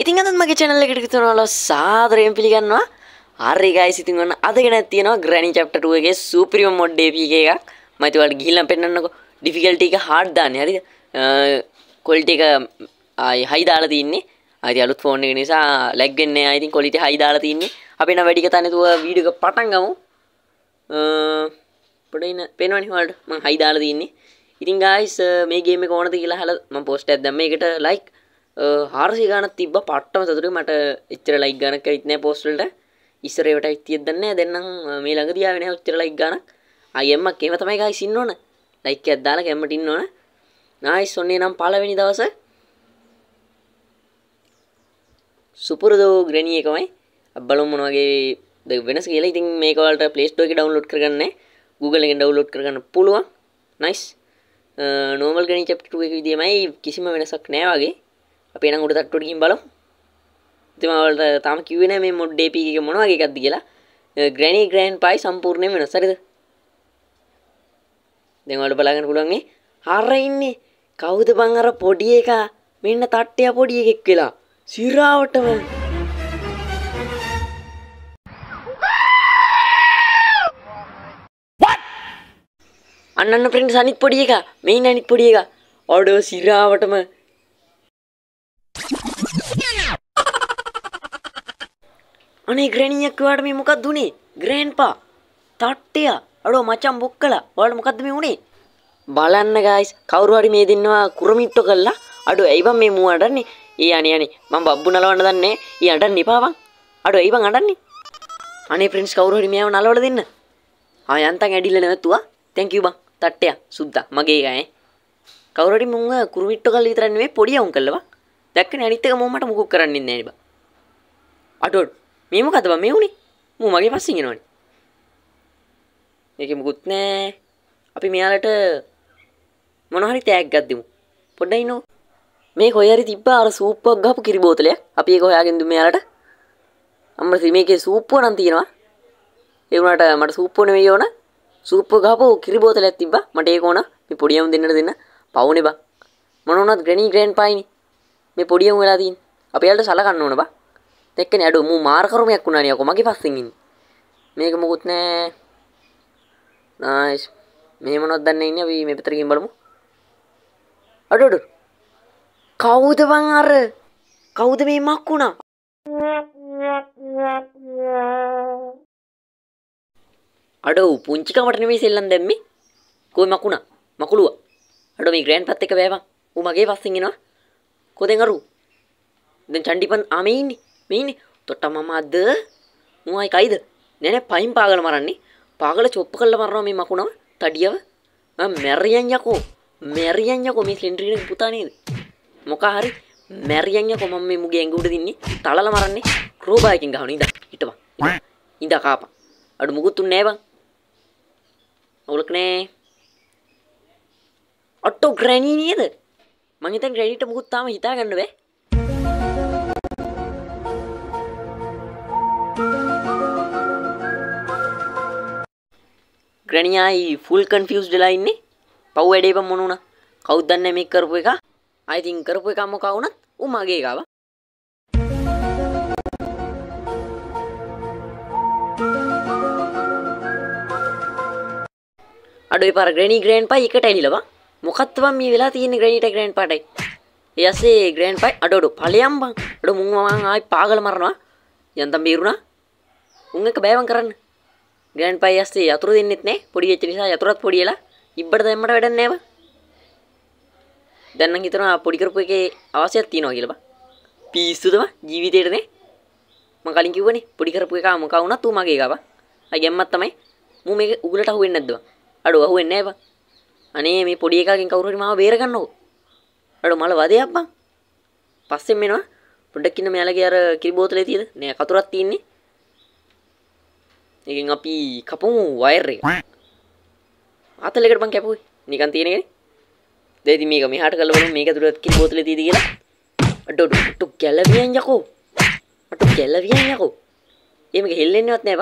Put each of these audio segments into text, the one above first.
ඉතින් අදත් මගේ චැනල්ල එකටකිතුනවල සාදරයෙන් පිළිගන්නවා ආර්යකයි සිතින්වන්න අදගෙන තියෙනවා ග්‍රැනි චප්ටටුවගේ සුපිරිියම් මොඩ්ඩේපික එකක් මතුවට ගිල්ලම් පෙන්න්නක ඩිෆිකල්ට එක හාඩ්දාන්න හරි කොල්ට එක හයි දාලා තින්නේ අති අලුත් ෆෝන් එක නිසා ලැක්ගන්නේ අයිතින් කොලිට හයි දාලා තින්නේ අපින වැඩික තනතුව වීඩක පටන්ගමු පොඩන පෙනවනිහල්ට ම හයි දාලා තින්නේ ඉතින් ගයිස් මේ ගේම කෝනති කියලා හල ම පෝස්ට ඇදම එකට ලයික් හාරසි ගානක් තිබ්බ පට්ටම සතුටුයි මට එච්චර ලයික් ගණක් ඇවිත් නැහැ post වලට ඉස්සරේවට ඇවිත් දන්නේ නැහැ දැන් නම් මේ ළඟදී ආවේ නැහැ ඔච්චර ලයික් ගණක් අයම්මක් එහෙම තමයි guys ඉන්න ඕන ලයික් එකක් දාලා කැමරට ඉන්න ඕන නයිස් ඔන්නේ නම් පළවෙනි දවසේ සුපුරදෝ ග්‍රැනි එකමයි බලමු මොන වගේ වෙනස් කියලා. ඉතින් මේක ඔයාලට Play Store එකේ ඩවුන්ලෝඩ් කරගන්න Google එකෙන් ඩවුන්ලෝඩ් කරගන්න පුළුවන්. නයිස්. normal ග්‍රැනි chapter 2 එක විදිහමයි කිසිම වෙනසක් නැහැ වගේ. අපේ නම් උඩ තට්ටුවටකින් බලමු ඉතින් මම ඔයාලට තාම කිව්වේ නෑ මේ මොඩ් AP එක මොන වගේ එකක්ද කියලා ග්‍රැනි ග්‍රෑන්ඩ් පයි සම්පූර්ණයෙන් වෙනස් හරිද දැන් ඔයාලට බලාගන්න පුළුවන් නේ අර ඉන්නේ කවුද බං අර පොඩි එකා මෙන්න තට්ටය පොඩි එකෙක් වෙලා සිරාවටම අන්න ප්‍රින්ට සනිත් පොඩි එක මෙයින් අනිත් පොඩි එක ඔඩෝ සිරාවටම අනේ ග්‍රැණියක් කිව්වාට මේ මොකක්ද උනේ? ග්‍රෑන්පා තට්ටය අඩෝ මචං බොක් කළා. ඔයාලට මොකද්ද මේ උනේ? බලන්න ගයිස් කවුරු හරි මේ දෙන්නවා කුරුමිට්ටෝ කළා. අඩෝ ඇයි බං මේ මූ අඩන්නේ? ඊ අනේ අනේ මම බබ්බු නලවන්න දන්නේ. ඊ අඩන්න එපා බං. අඩෝ ඇයි බං අඩන්නේ? අනේ ප්‍රින්ස් කවුරු හරි මෙයාව නලවලා දෙන්න. ආ යන්තම් ඇඩිල්ල නැවතුවා. තැන්ක් යූ බං. තට්ටය සුද්දා මගේ ගෑනේ. කවුරු හරි මුංග කුරුමිට්ටෝ කල් විතරක් නෙමෙයි පොඩි අවුන් කළා බං. දැක්කනේ අනිත් එක මම මට මුකුත් කරන්නේ නැහැ නේ බං. අඩෝ මේ මොකද බං මේ උනේ? මූ මගේ පස්සෙන් එනවනේ. මේකේ මුකුත් නෑ. අපි මෙයාලට මොන හරි තෑග්ගක් දෙමු. පොඩ්ඩයි නෝ. මේ කොහේ හරි තිබ්බා අර සූප්පක් ගහපු කිරි බෝතලයක්. අපි ඒක හොයාගෙන දුන්නු මෙයාලට. අම්මසි මේකේ සූප්පුව නම් තියෙනවා. ඒ වුණාට මට සූප්පුව නෙවෙයි ඕන. සූප්පුව ගහපු කිරි බෝතලයක් තිබ්බා. මට ඒක ඕන. මේ පොඩියම් දෙන්නට දෙන්න. පවුනේ බං. මොන වුණත් ග්‍රැනි ග්‍රෑන්ඩ් පායිනේ. මේ පොඩියම් වෙලා තියෙන්නේ. අපි යාලට සලකන්න ඕන බං. එක්කෙන අඩු මූ මාර්කරුමයක් වුණානියකෝ මගේ පස්සෙන් ඉන්නේ මේක මොකුත් නෑ නයිස් මෙහෙම මොනවද දන්නේ ඉන්නේ අපි මේ පැත්තට ගිහින් බලමු අඩු අඩු කවුද බං අර කවුද මේ මක්කුණා අඩෝ පුංචි කමට නෙමෙයි සෙල්ලම් දැම්මේ කොයි මකුණා මකුළුවා අඩෝ මේ ග්‍රෑන්ඩ් පත් එක බෑවා ඌ මගේ පස්සෙන් එනවා කොහෙන් අරු දැන් චණ්ඩිපන් ආමේ ඉන්නේ මෙයිනේ තොට මමද මුවයි කයිද නැන පයින් පාගල මරන්නේ පාගල චොප්ප කල්ල මරනවා මේ මකුණව තඩියව මැරියන් යකෝ මැරියන් යකෝ මේ ස්ලෙන්ඩ්‍රීන පුතා නේද මොකක් හරි මැරියන් යකෝ මම මේ මුගේ ඇඟ උඩ දින්නේ තලලා මරන්නේ රෝබායකින් ගහන ඉඳ හිටපන් ඉඳ කාපන් අඩු මුකුත් උන්නේ නැහැ බං ඔලක් නෑ ඔට්ටෝ ග්‍රැනී නේද මං හිතන් ග්‍රැනීට මුකුත් තාම හිතා ගන්න බෑ ක්‍රණයායි ෆුල් කන්ෆියස් වෙලා ඉන්නේ පව් වැඩේප මොනුණ කෞද්දන්න මේ කරපු එක අයිතින් කරපු එකම්ම කවුනත් උමගේ එකවා අඩුයි පර ග්‍රනි ග්‍රේන් පයි එකට ඇලිලවා මොකත්වම් මේ වෙලා තියෙන ග්‍රනිට ග්‍රේන් පටයි එයසේ ග්‍රේන් පයි අඩඩු පලයම් බං අඩු මුංවමන් ආයි පාගල මරනවා යන්තම් බේරුණා උන් එක බෑවන් කරන්න ග්‍රෑන්ඩ් පයි අස්සේ යතුරු දෙන්නෙත් නෑ පොඩි වෙච්ච නිසා යතුරත් පොඩියලා ඉබ්බට දැම්මට වැඩක් නෑ බං. දැන් නම් හිතනවා පොඩි කරපු එකේ අවශ්‍යයක් තියනවා කියලා බං. පිස්සුද බං ජීවිතේට නේ. මං කලින් කිව්වනේ පොඩි කරපු එක මොකක් වුණත් ඌ මගේ එකව. අය ගැම්මක් තමයි. මූ මේක උගලට අහුවෙන්නේ නැද්ද බං? අඩෝ අහුවෙන්නේ නෑ බං. අනේ මේ පොඩි එකකින් කවුරු හරි මාව බේර ගන්නකෝ. අඩෝ මල වදයක් බං. පස්සෙන් මෙනවා පොඩ්ඩක් ඉන්න මෙයාලගේ අර කිරි බෝතලේ තියෙද? නෑ කතුරක් තියෙන්නේ. ඒකෙන් අපි කපමු වයරේ අතල කරපන් කැපුයි නිකන් තියෙනෙ දෙති මේක මෙහට කලවල මේක තුරත් කිරි බෝතල තිීද කියලා අටටු කැලවියන් යකෝ අට කැල්ලවියන් යකෝ එම හෙල්ලෙන්නවත් නෑබ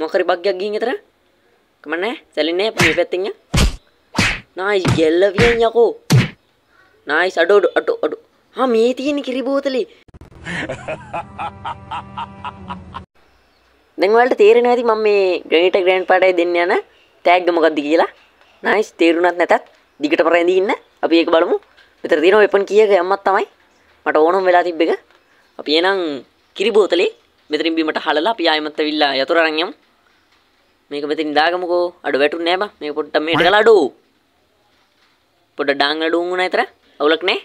මොකරි බක්්යක් ගී තර කමනෑ සැලිනෑ පි පැත්තිය නයි ගෙල්ලවියන් යකෝ නයි සඩෝඩු අටු අඩු හා මේ තියෙන කිරිබෝතලි Ha ha ha ha ha ha ha! දැන්වලට තේරෙන ඇති මම මේ ග්‍රනිට ග්‍රන්් පාටය දෙන්න යන තෑග්ග මොකක්ද කියලා නයිස් තේරුණත් නැතත් දිගට පරැඳන්න අපි ඒක බලමු මෙතර දින එපන් කියක යම්මත් තමයි මට ඕනම් වෙලා තිබ්බ එක අපි එනම් කිරි බෝතලේ මෙතරින් බීමට හලලා අපි ආයමත්ත විල්ලා යතුරරංයම් මේක මෙතින් දාගමකෝ අඩු වැටු නෑබ මේ පොට්ට මේට කලා අඩු පොඩ ඩංග ඩුංගුණ අතර අවුලක් නෑ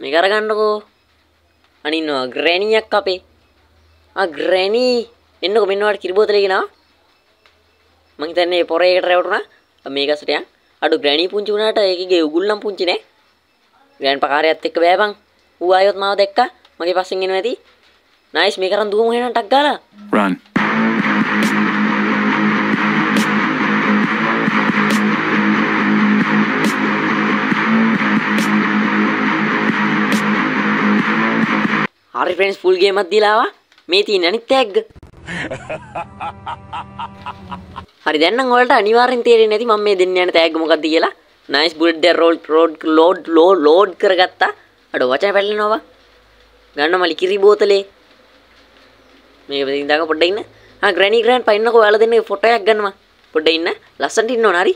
මේ කරගන්නකෝ අනින්නවා ග්‍රැණියක් අපේ ග්‍රැණී එන්නකො මෙන්නවට කිරි බෝතලේ ගෙනාවා. මං හිතන්නේ පොරේ එකට රැවටුණා. මේකසට යන්. අඩු ග්‍රැණි පුංචි වුණාට ඒකගේ උගුල්ලම් පුංචි නෑ. ග්‍රෑන්ඩ් පකාරයත් එක්ක බෑ බං. ඌ ආයොත් මාව දැක්කා. මගේ පස්සෙන් එනවා ඇති. නයිස් මේ කරන් දුවමු එහෙනම් ටක් ගාලා. රන්. හරි ෆ්‍රෙන්ඩ්ස් ෆුල් ගේමක් දීලාවා. මේ තියෙන අනිත් ටැග්. හරි දැන් ඔයාලට අනිවාර්යෙන් තේරෙන්නේ නැති මම මේ දෙන්න යන තෑග්ග මොකක්ද කියලා නයිස් බුලට් ද රෝල් රෝඩ් ලෝඩ් ලෝ ලෝඩ් කරගත්තා අඩ වචන පැටලෙනවා ගන්න මලි කිරි බෝතලේ මේක මෙතනින් දාක පොඩ්ඩක් ඉන්න ආ ග්‍රැනි ග්‍රෑන්ඩ් පයින්නකෝ ඔයාලා දෙන්නේ ෆොටෝ එකක් ගන්නවා පොඩ්ඩක් ඉන්න ලස්සනට ඉන්න ඕන හරි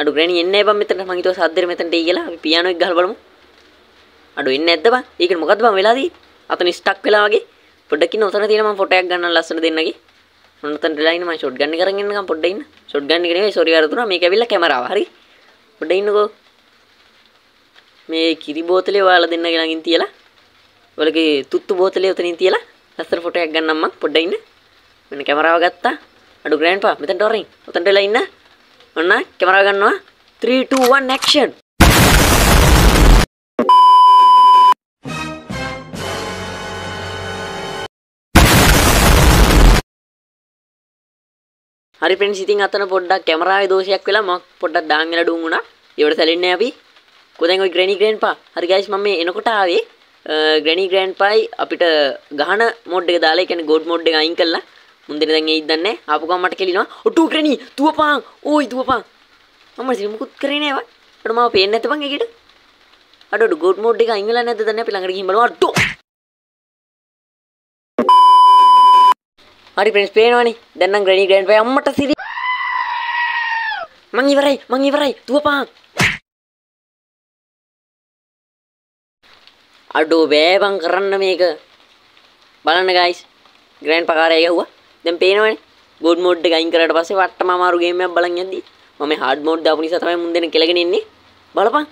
අඩු ග්‍රැනි එන්න එපා මෙතන මං හිතුවා සද්දෙර මෙතනට එයි කියලා අපි පියානෝ එක ගහලා බලමු අඩු එන්නේ නැද්ද බං ඒකට මොකද්ද බං වෙලා තියෙන්නේ අතන ස්ටක් වෙලා වගේ පොඩ්ඩක් ඉන්න ඔතන තියෙන මම ෆොටෝයක් ගන්න ලස්සන දෙන්නගේ ඔන්න ඔතන ඩලා ඉන්න මම ෂොට් ගන්න කරගෙන ඉන්නකම් පොඩ්ඩක් ඉන්න ෂොට් ගන්න එක නෙවෙයි සෝරි වැරදුනා මේක ඇවිල්ලා කැමරාව හරි පොඩ්ඩක් ඉන්නකෝ මේ කිරි බෝතලේ ඔයාලා දෙන්නගේ ළඟින් තියලා ඔයාලගේ තුත්තු බෝතලේ උතනින් තියලා ලස්සන ෆොටෝයක් ගන්නම් මං පොඩ්ඩක් ඉන්න මෙන්න කැමරාව ගත්තා අඩු ග්‍රෑන්ඩ්පා මෙතනට වරින් උතනට වෙලා ඉන්න ඔන්න කැමරාව ගන්නවා 3 2 1 action හරි ෆ්‍රෙන්ඩ්ස් ඉතින් අතන පොඩ්ඩක් කැමරාවේ දෝෂයක් වෙලා මම පොඩ්ඩක් දාන් වෙලා ඩුන් වුණා. ඒවට සැලෙන්නේ අපි. කොහෙන් ওই ග්‍රැනි ග්‍රෑන්ඩ්පා. හරි ගයිස් මම මේ එනකොට ආවේ ග්‍රැනි ග්‍රෑන්ඩ්පායි අපිට ගහන මෝඩ් එක දාලා ඒ කියන්නේ ගෝඩ් මෝඩ් එක අයින් කළා. මුන්දේ දැන් ඒයි දන්නේ. ආපු ගමන් මට කෙලිනවා. ඔට්ටු ග්‍රැනි තුවපන්. ඕයි තුවපන්. මම ඉතින් මුකුත් කරේ නෑ වා. අර මාව පේන්නේ නැත්තේ බං ඒකට. අඩ ඔඩ ගෝඩ් මෝඩ් එක අයින් වෙලා නැද්ද දන්නේ අපි ළඟට ගිහින් බලමු. අඩෝ හරි ප්‍රෙන්ස් පේනවනේ දැන් නම් ග්‍රැනි ග්‍රෑන්ඩ් ෆයි අම්මට සිරි මං ඉවරයි මං ඉවරයි දුවපන් අඩෝ බෑබං කරන්න මේක බලන්න ගයිස් ග්‍රෑන්ඩ් පකාරය ගැහුවා දැන් පේනවනේ ගොඩ් මෝඩ් එක අයින් කරාට පස්සේ වට්ටම අමාරු ගේම් එකක් බලන් යද්දි මම මේ හાર્ඩ් මෝඩ් දාපු නිසා තමයි මුන් දෙන්න කෙලගෙන ඉන්නේ බලපන්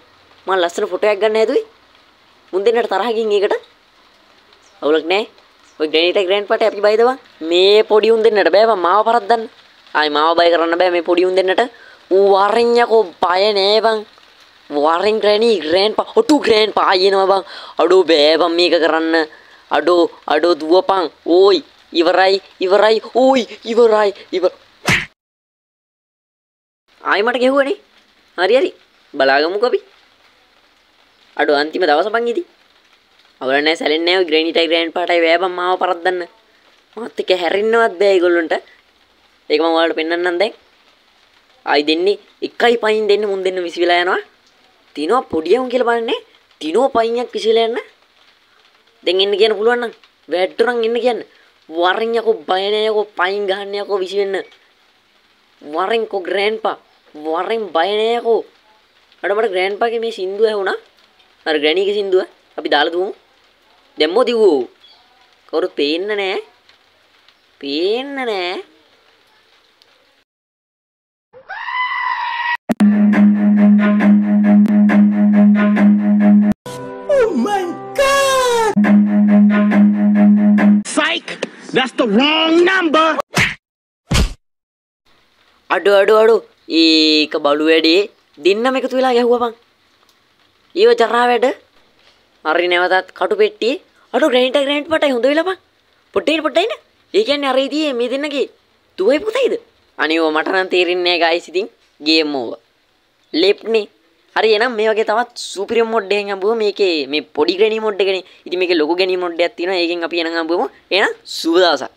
මම ලස්සන ෆොටෝ එකක් ගන්න හැදුවේ මුන් දෙන්නට තරහ ගින් ඒකට අවුලක් නැහැ ගනිට ග්‍රන්පට අපි බයිදවා මේ පොඩියුන් දෙන්නට බෑව මාව පරත්දන්න අයි මාව බයි කරන්න බෑ මේ පොඩියුන් දෙන්නට වරෙන්යකෝ බය නෑබං වරෙන් ග්‍රැනී ග්‍රෑන්් ඔටු ග්‍රෑන්් පායනවා බං අඩු බෑබම් මේක කරන්න අඩෝ අඩෝ දුවපං ඕයි ඉවරයි ඉවරයි ඕයි ඉවරයි ඉව ආයමට ගෙහුවනේ හරි හරි බලාගමු කොපි අඩු අන්තිම දවස පංගිදී අවරනෑ සැලෙන්නේ ග්‍රනිට ග්‍රෑන්් පටයි වැෑබ මාව පරද්දන්න මත්තක හැරන්නවත් බෑයිගොල්ලුන්ට ඒකම වාලට පෙන්න්නන්න දැ අයි දෙන්නේ එකයි පයින් දෙන්න මුන් දෙන්න විසිවෙලායනවා තිනවා පොඩියවුන් කියල බලන්නේ තිනෝ පයින්යක් කිසිලයන්න දෙන් එන්න කියන පුළුවන්න වැට්ටරන් ඉන්න කියන්න වරෙන්යකෝ බයනයකෝ පයින් ගහන්නයකෝ විසිවෙන්න වරෙන්කෝ ග්‍රෑන්පා වරෙන් බයනයකෝ අඩමට ග්‍රෑන්්පාගේ මේ සිින්දුව ඇහුුණා අර ග්‍රැණීක සිින්දුව අපි දාලතුූ දැම්මෝ දිව්වෝ කවුරුත් පේන්න නෑ පේන්න නෑ oh That's the wrong number. අඩු අඩු අඩු ඒක බලු වැඩේ දෙන්නම එකතු වෙලා යහුවපන්. ඊව ජරා වැඩ මරි නැවතත් කටු පෙට්ටියේ අඩු ග්‍රෑන්ට ග්‍රෑන්ට් පටයි හොඳ වෙලපන් පොට්ටේට පොට්ටයින ඒ කියන්නේ අර ඉතියේ මේ දෙන්නගේ දුවයි පුතයිද අනියෝ මට නම් තේරෙන්නේ නැහැ guys ඉතින් ගේම් ඕව ලෙප්නේ හරි එහෙනම් මේ වගේ තවත් සුපිරියම් මොඩ් එකෙන් අඹුව මේකේ මේ පොඩි ග්‍රැනි මොඩ් එකනේ ඉතින් මේකේ ලොකු ග්‍රැනි මොඩ් එකක් තියෙනවා ඒකෙන් අපි එහෙනම් අඹුවමු එහෙනම් සුබ දවසක්